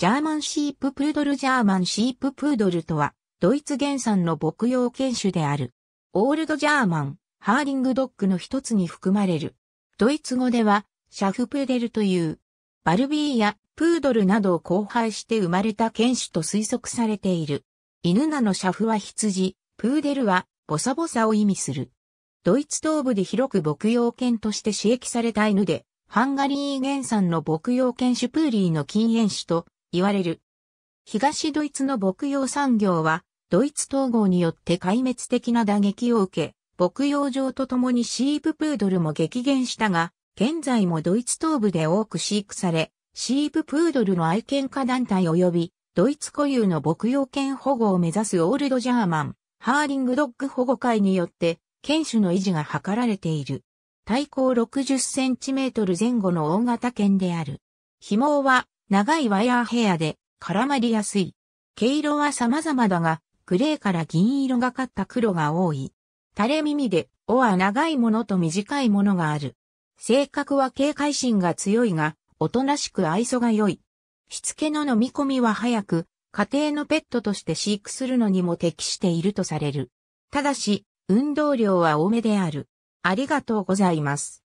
ジャーマンシーププードルジャーマンシーププードルとは、ドイツ原産の牧羊犬種である。オールドジャーマン、ハーリングドッグの一つに含まれる。ドイツ語では、シャフプーデルという、バルビーやプードルなどを交配して生まれた犬種と推測されている。犬なのシャフは羊、プーデルはボサボサを意味する。ドイツ東部で広く牧羊犬として刺激された犬で、ハンガリー原産の牧羊犬種プーリーの禁煙種と言われる。東ドイツの牧羊産業は、ドイツ統合によって壊滅的な打撃を受け、牧羊場とともにシーププードルも激減したが、現在もドイツ東部で多く飼育され、シーププードルの愛犬家団体及び、ドイツ固有の牧羊犬保護を目指すオールドジャーマン、ハーリングドッグ保護会によって、犬種の維持が図られている。体高60センチメートル前後の大型犬である。紐は長いワイヤーヘアで絡まりやすい。毛色は様々だが、グレーから銀色がかった黒が多い。垂れ耳で、尾は長いものと短いものがある。性格は警戒心が強いが、おとなしく愛想が良い。しつけの飲み込みは早く、家庭のペットとして飼育するのにも適しているとされる。ただし、運動量は多めである。ありがとうございます。